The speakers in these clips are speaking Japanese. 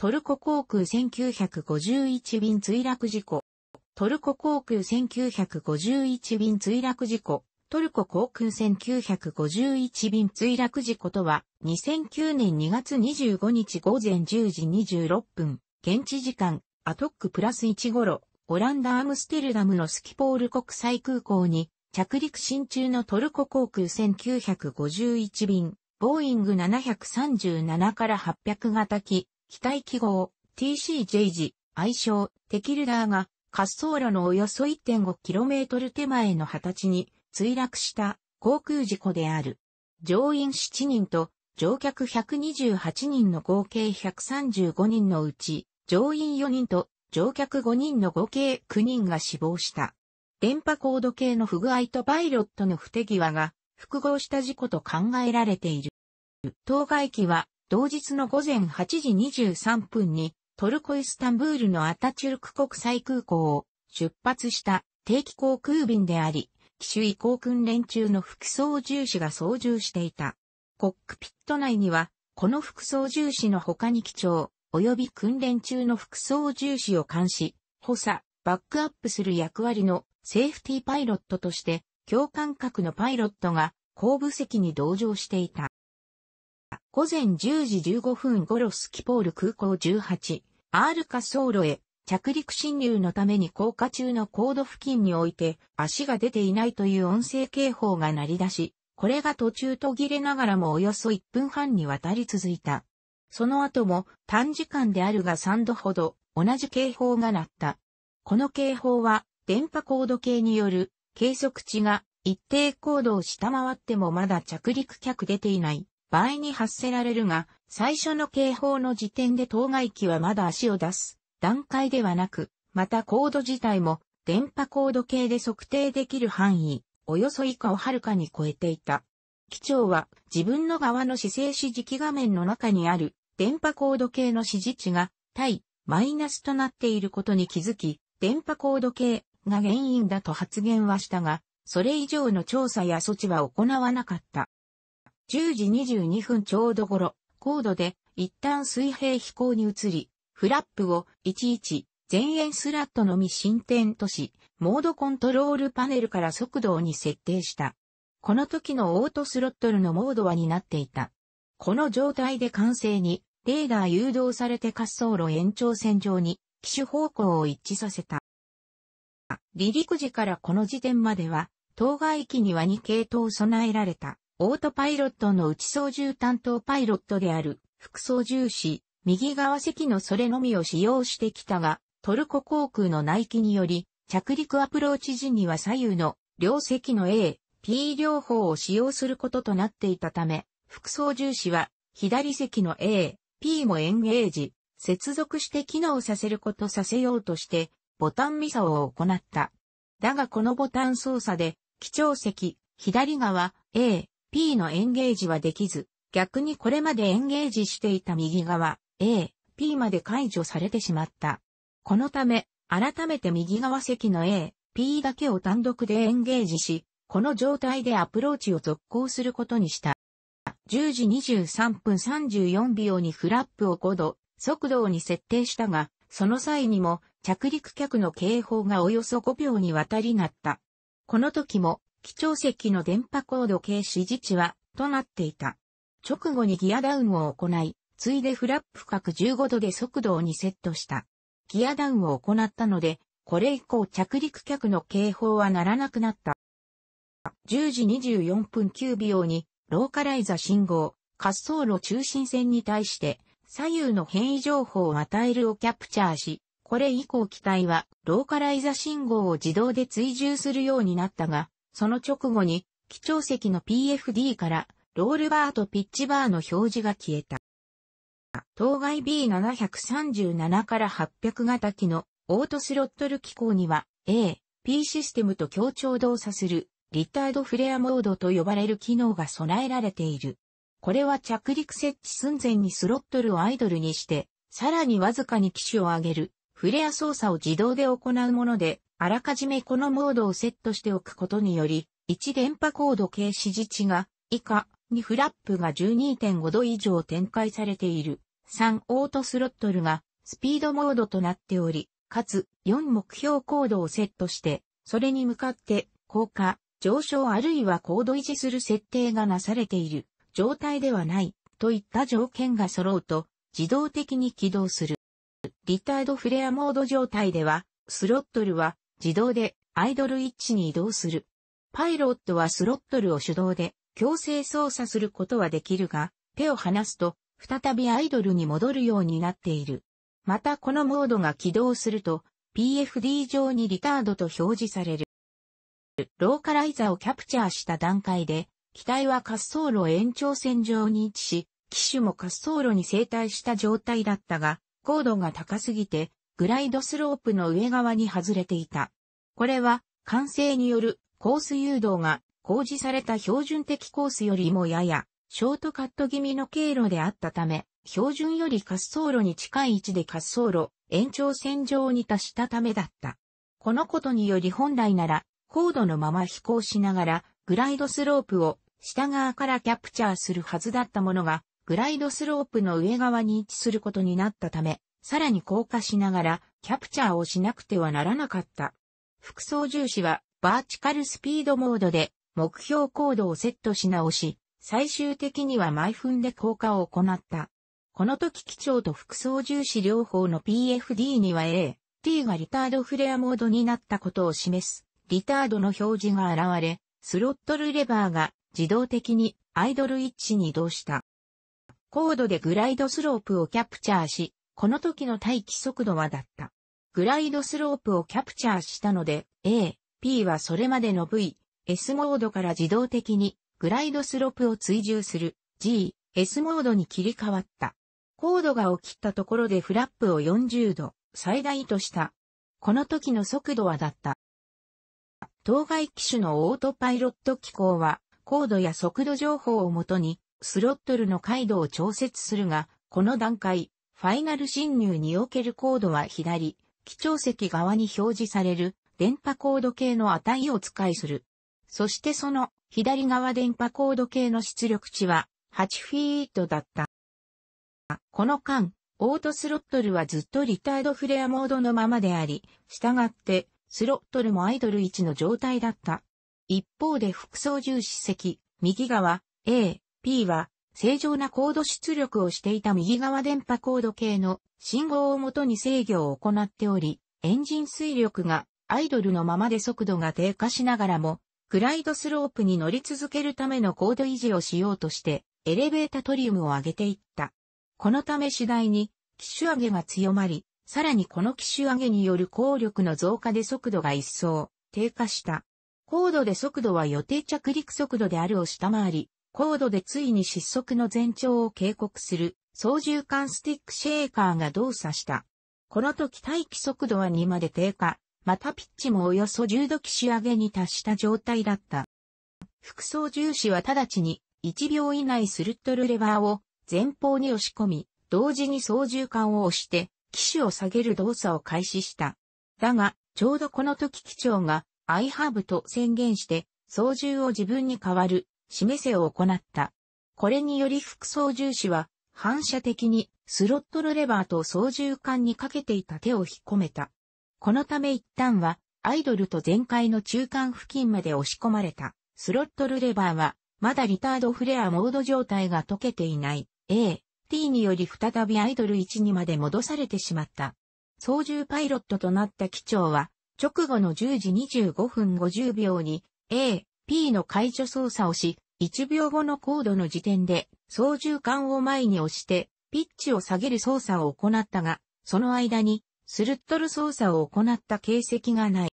トルコ航空1951便墜落事故。トルコ航空1951便墜落事故。トルコ航空1951便墜落事故とは、2009年2月25日午前10時26分、現地時間、アトックプラス1頃、オランダ・アムステルダムのスキポール国際空港に、着陸新中のトルコ航空1951便、ボーイング737から800型機、機体記号 TCJ 時、愛称テキルダーが滑走路のおよそ 1.5km 手前の二十歳に墜落した航空事故である。乗員7人と乗客128人の合計135人のうち、乗員4人と乗客5人の合計9人が死亡した。電波高度計の不具合とパイロットの不手際が複合した事故と考えられている。当該機は同日の午前8時23分に、トルコイスタンブールのアタチュルク国際空港を出発した定期航空便であり、機種移行訓練中の副操縦士が操縦していた。コックピット内には、この副操縦士の他に機長、及び訓練中の副操縦士を監視、補佐、バックアップする役割のセーフティーパイロットとして、共感覚のパイロットが後部席に同乗していた。午前10時15分頃スキポール空港18、R 滑走路へ着陸侵入のために降下中の高度付近において足が出ていないという音声警報が鳴り出し、これが途中途切れながらもおよそ1分半にわたり続いた。その後も短時間であるが3度ほど同じ警報が鳴った。この警報は電波高度計による計測値が一定高度を下回ってもまだ着陸客出ていない場合に発せられるが、最初の警報の時点で当該機はまだ足を出す段階ではなく、またコード自体も電波コード系で測定できる範囲、およそ以下をはるかに超えていた。機長は自分の側の姿勢指示器画面の中にある電波コード系の指示値が対マイナスとなっていることに気づき、電波コード系が原因だと発言はしたが、それ以上の調査や措置は行わなかった。10時22分ちょうど頃、高度で一旦水平飛行に移り、フラップを11前円スラットのみ進展とし、モードコントロールパネルから速度に設定した。この時のオートスロットルのモードはになっていた。この状態で完成に、レーダー誘導されて滑走路延長線上に、機種方向を一致させた。離陸時からこの時点までは、当該機には2系統備えられたオートパイロットの内操縦担当パイロットである副操縦士、右側席のそれのみを使用してきたが、トルコ航空の内機により、着陸アプローチ時には左右の両席の A、P 両方を使用することとなっていたため、副操縦士は左席の A、P もゲー時、接続して機能させることさせようとして、ボタンミサを行った。だがこのボタン操作で、機長席、左側、A、P のエンゲージはできず、逆にこれまでエンゲージしていた右側 A、P まで解除されてしまった。このため、改めて右側席の A、P だけを単独でエンゲージし、この状態でアプローチを続行することにした。10時23分34秒にフラップを5度、速度に設定したが、その際にも着陸客の警報がおよそ5秒にわたりなった。この時も基調席の電波高度計指示値は、となっていた。直後にギアダウンを行い、ついでフラップ角15度で速度を2セットした。ギアダウンを行ったので、これ以降着陸客の警報はならなくなった。10時24分9秒に、ローカライザ信号、滑走路中心線に対して、左右の変異情報を与えるをキャプチャーし、これ以降機体はローカライザ信号を自動で追従するようになったが、その直後に、基調席の PFD から、ロールバーとピッチバーの表示が消えた。当該 B737 から800型機のオートスロットル機構には A、P システムと協調動作するリタードフレアモードと呼ばれる機能が備えられている。これは着陸設置寸前にスロットルをアイドルにして、さらにわずかに機種を上げるフレア操作を自動で行うもので、あらかじめこのモードをセットしておくことにより、1電波コード軽指示値が以下、2フラップが12.5度以上展開されている。3オートスロットルがスピードモードとなっており、かつ4目標コードをセットして、それに向かって降下、上昇あるいは高度維持する設定がなされている状態ではないといった条件が揃うと自動的に起動する。リタードフレアモード状態では、スロットルは自動でアイドル位置に移動する。パイロットはスロットルを手動で強制操作することはできるが、手を離すと再びアイドルに戻るようになっている。またこのモードが起動すると PFD 上にリタードと表示される。ローカライザーをキャプチャーした段階で、機体は滑走路延長線上に位置し、機種も滑走路に生対した状態だったが、高度が高すぎてグライドスロープの上側に外れていた。これは、完成によるコース誘導が公示された標準的コースよりもややショートカット気味の経路であったため、標準より滑走路に近い位置で滑走路延長線上に達したためだった。このことにより本来なら高度のまま飛行しながらグライドスロープを下側からキャプチャーするはずだったものがグライドスロープの上側に位置することになったためさらに降下しながらキャプチャーをしなくてはならなかった。副操縦士はバーチカルスピードモードで目標高度をセットし直し、最終的には毎分で降下を行った。この時機長と副操縦士両方の PFD には A、T がリタードフレアモードになったことを示す、リタードの表示が現れ、スロットルレバーが自動的にアイドル位置に移動した。高度でグライドスロープをキャプチャーし、この時の待機速度はだった。グライドスロープをキャプチャーしたので、A、P はそれまでの V、S モードから自動的にグライドスロープを追従する G、S モードに切り替わった。コードが起きたところでフラップを40度最大とした。この時の速度はだった。当該機種のオートパイロット機構は、高度や速度情報をもとに、スロットルの回路を調節するが、この段階、ファイナル侵入におけるコードは左、基調席側に表示される電波コード系の値を使いする。そしてその左側電波コード系の出力値は8フィートだった。この間、オートスロットルはずっとリタードフレアモードのままであり、従ってスロットルもアイドル位置の状態だった。一方で副操縦士席、右側 A、P は正常なコード出力をしていた右側電波コード系の信号をもとに制御を行っており、エンジン推力がアイドルのままで速度が低下しながらも、クライドスロープに乗り続けるための高度維持をしようとして、エレベータトリウムを上げていった。このため次第に、機種上げが強まり、さらにこの機種上げによる効力の増加で速度が一層低下した。高度で速度は予定着陸速度であるを下回り、高度でついに失速の前兆を警告する操縦管スティックシェーカーが動作した。この時待機速度は2まで低下、またピッチもおよそ10度機仕上げに達した状態だった。副操縦士は直ちに1秒以内スルットルレバーを前方に押し込み、同時に操縦管を押して、機種を下げる動作を開始した。だが、ちょうどこの時機長がアイハーブと宣言して、操縦を自分に代わる示せを行った。これにより副操縦士は反射的にスロットルレバーと操縦桿にかけていた手を引っ込めた。このため一旦はアイドルと全開の中間付近まで押し込まれた。スロットルレバーはまだリタードフレアモード状態が解けていない A、T により再びアイドル1にまで戻されてしまった。操縦パイロットとなった機長は直後の10時25分50秒に A、P の解除操作をし、1秒後の高度の時点で、操縦桿を前に押して、ピッチを下げる操作を行ったが、その間に、スルットル操作を行った形跡がない。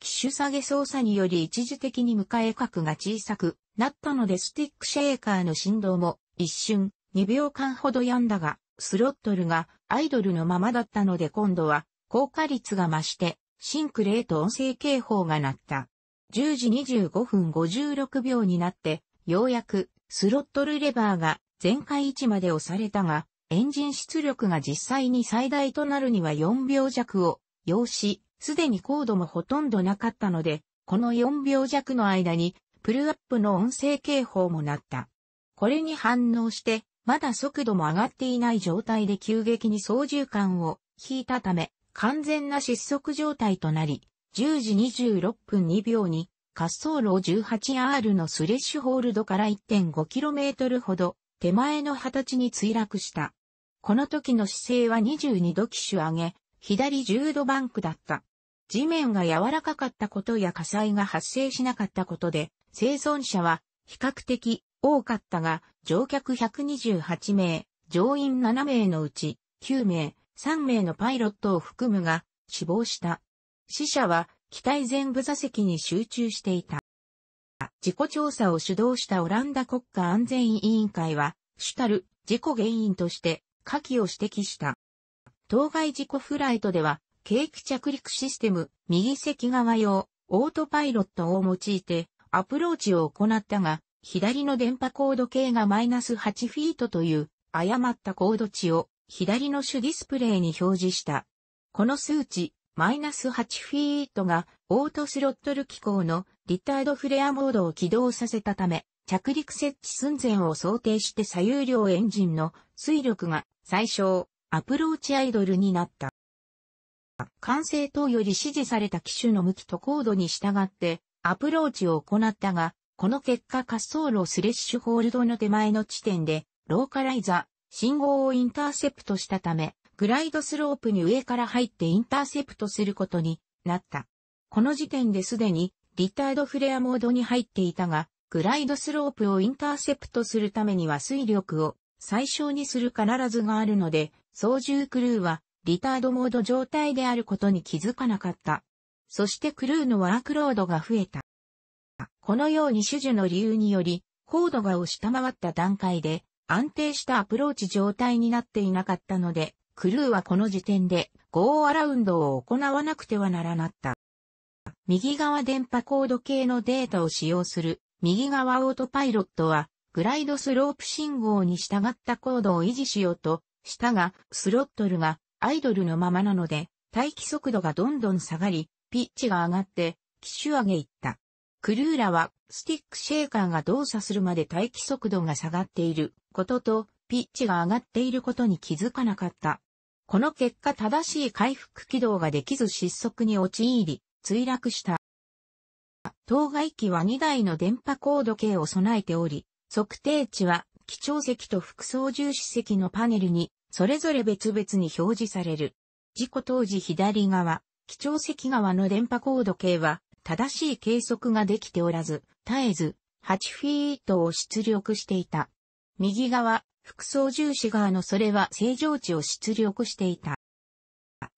機種下げ操作により一時的に迎え角が小さくなったのでスティックシェーカーの振動も一瞬2秒間ほど止んだが、スロットルがアイドルのままだったので今度は高果率が増してシンクレート音声警報が鳴った。10時25分56秒になって、ようやくスロットルレバーが全開位置まで押されたが、エンジン出力が実際に最大となるには4秒弱を要し、すでに高度もほとんどなかったので、この4秒弱の間に、プルアップの音声警報も鳴った。これに反応して、まだ速度も上がっていない状態で急激に操縦感を引いたため、完全な失速状態となり、10時26分2秒に滑走路 18R のスレッシュホールドから 1.5km ほど手前の二歳に墜落した。この時の姿勢は22度機種上げ、左10度バンクだった。地面が柔らかかったことや火災が発生しなかったことで、生存者は比較的多かったが、乗客128名、乗員7名のうち9名、3名のパイロットを含むが死亡した。死者は機体全部座席に集中していた。事故調査を主導したオランダ国家安全委員会は、主たる事故原因として火器を指摘した。当該事故フライトでは、景気着陸システム右席側用オートパイロットを用いてアプローチを行ったが、左の電波高度計がマイナス8フィートという誤った高度値を左の主ディスプレイに表示した。この数値マイナス8フィートがオートスロットル機構のリタードフレアモードを起動させたため、着陸設置寸前を想定して左右両エンジンの水力が最小、アプローチアイドルになった。完成等より指示された機種の向きと高度に従ってアプローチを行ったが、この結果滑走路スレッシュホールドの手前の地点でローカライザ、信号をインターセプトしたため、グライドスロープに上から入ってインターセプトすることになった。この時点ですでにリタードフレアモードに入っていたが、グライドスロープをインターセプトするためには水力を最小にする必ずがあるので、操縦クルーはリタードモード状態であることに気づかなかった。そしてクルーのワークロードが増えた。このように手術の理由により、高度がを下回った段階で安定したアプローチ状態になっていなかったので、クルーはこの時点でゴーアラウンドを行わなくてはならなった。右側電波コード系のデータを使用する右側オートパイロットはグライドスロープ信号に従ったコードを維持しようとしたがスロットルがアイドルのままなので待機速度がどんどん下がりピッチが上がって機種上げいった。クルーラはスティックシェーカーが動作するまで待機速度が下がっていることとピッチが上がっていることに気づかなかった。この結果正しい回復軌道ができず失速に陥り、墜落した。当該機は2台の電波高度計を備えており、測定値は基調席と副操縦士席のパネルに、それぞれ別々に表示される。事故当時左側、基調席側の電波高度計は、正しい計測ができておらず、絶えず、8フィートを出力していた。右側、副操縦士側のそれは正常値を出力していた。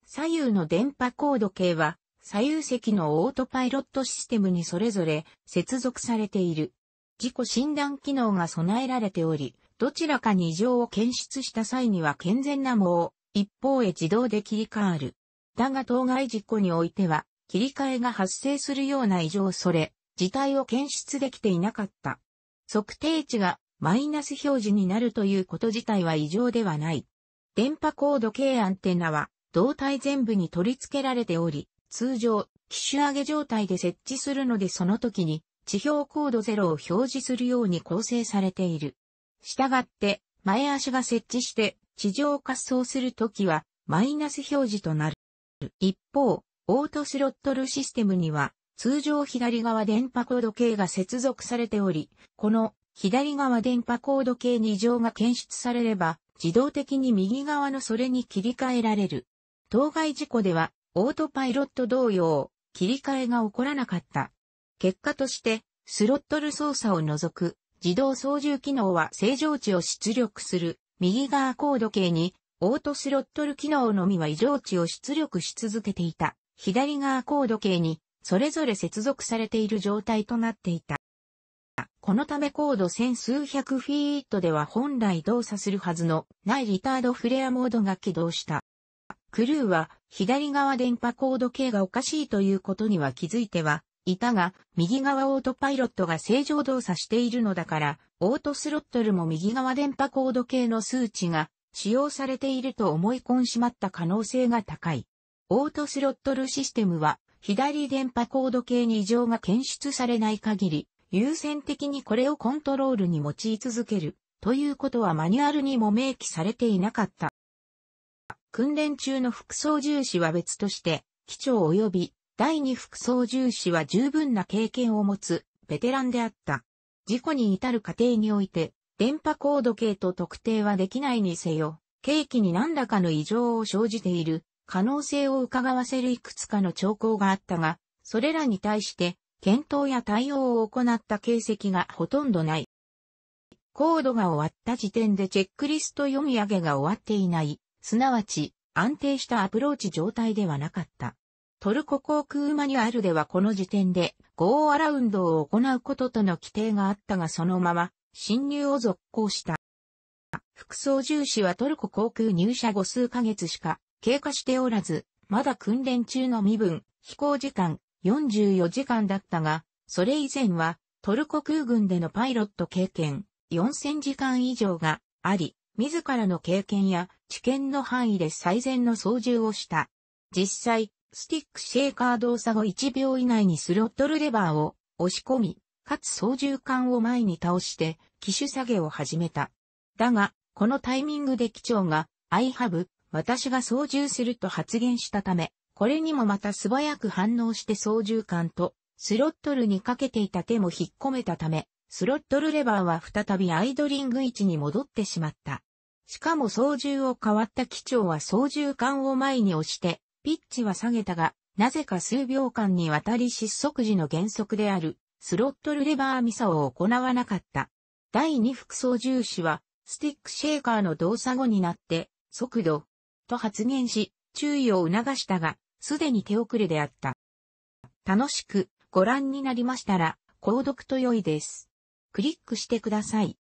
左右の電波高度計は、左右席のオートパイロットシステムにそれぞれ接続されている。自己診断機能が備えられており、どちらかに異常を検出した際には健全な網を一方へ自動で切り替わる。だが当該事故においては、切り替えが発生するような異常それ、事態を検出できていなかった。測定値がマイナス表示になるということ自体は異常ではない。電波高度計アンテナは胴体全部に取り付けられており、通常、機種上げ状態で設置するのでその時に地表高度0を表示するように構成されている。したがって、前足が設置して地上滑走するときはマイナス表示となる。一方、オートスロットルシステムには通常左側電波高度計が接続されており、この左側電波コード系に異常が検出されれば、自動的に右側のそれに切り替えられる。当該事故では、オートパイロット同様、切り替えが起こらなかった。結果として、スロットル操作を除く、自動操縦機能は正常値を出力する、右側コード系に、オートスロットル機能のみは異常値を出力し続けていた。左側コード系に、それぞれ接続されている状態となっていた。このため高度千数百フィートでは本来動作するはずのないリタードフレアモードが起動した。クルーは左側電波コード系がおかしいということには気づいてはいたが、右側オートパイロットが正常動作しているのだから、オートスロットルも右側電波コード系の数値が使用されていると思い込んしまった可能性が高い。オートスロットルシステムは左電波コード系に異常が検出されない限り、優先的にこれをコントロールに用い続けるということはマニュアルにも明記されていなかった。訓練中の副操縦士は別として、機長及び第二副操縦士は十分な経験を持つベテランであった。事故に至る過程において、電波高度計と特定はできないにせよ、計器に何らかの異常を生じている可能性を伺わせるいくつかの兆候があったが、それらに対して検討や対応を行った形跡がほとんどない。コードが終わった時点でチェックリスト読み上げが終わっていない、すなわち安定したアプローチ状態ではなかった。トルコ航空マニュアルではこの時点でゴーアラウンドを行うこととの規定があったがそのまま侵入を続行した。副操縦士はトルコ航空入社後数ヶ月しか経過しておらず、まだ訓練中の身分、飛行時間、44時間だったが、それ以前はトルコ空軍でのパイロット経験4000時間以上があり、自らの経験や知見の範囲で最善の操縦をした。実際、スティックシェーカー動作後1秒以内にスロットルレバーを押し込み、かつ操縦桿を前に倒して機種下げを始めた。だが、このタイミングで機長が、I have、私が操縦すると発言したため、これにもまた素早く反応して操縦桿とスロットルにかけていた手も引っ込めたため、スロットルレバーは再びアイドリング位置に戻ってしまった。しかも操縦を変わった機長は操縦桿を前に押して、ピッチは下げたが、なぜか数秒間にわたり失速時の原則である、スロットルレバーミサを行わなかった。第二副操縦士は、スティックシェーカーの動作後になって、速度、と発言し、注意を促したが、すでに手遅れであった。楽しくご覧になりましたら、購読と良いです。クリックしてください。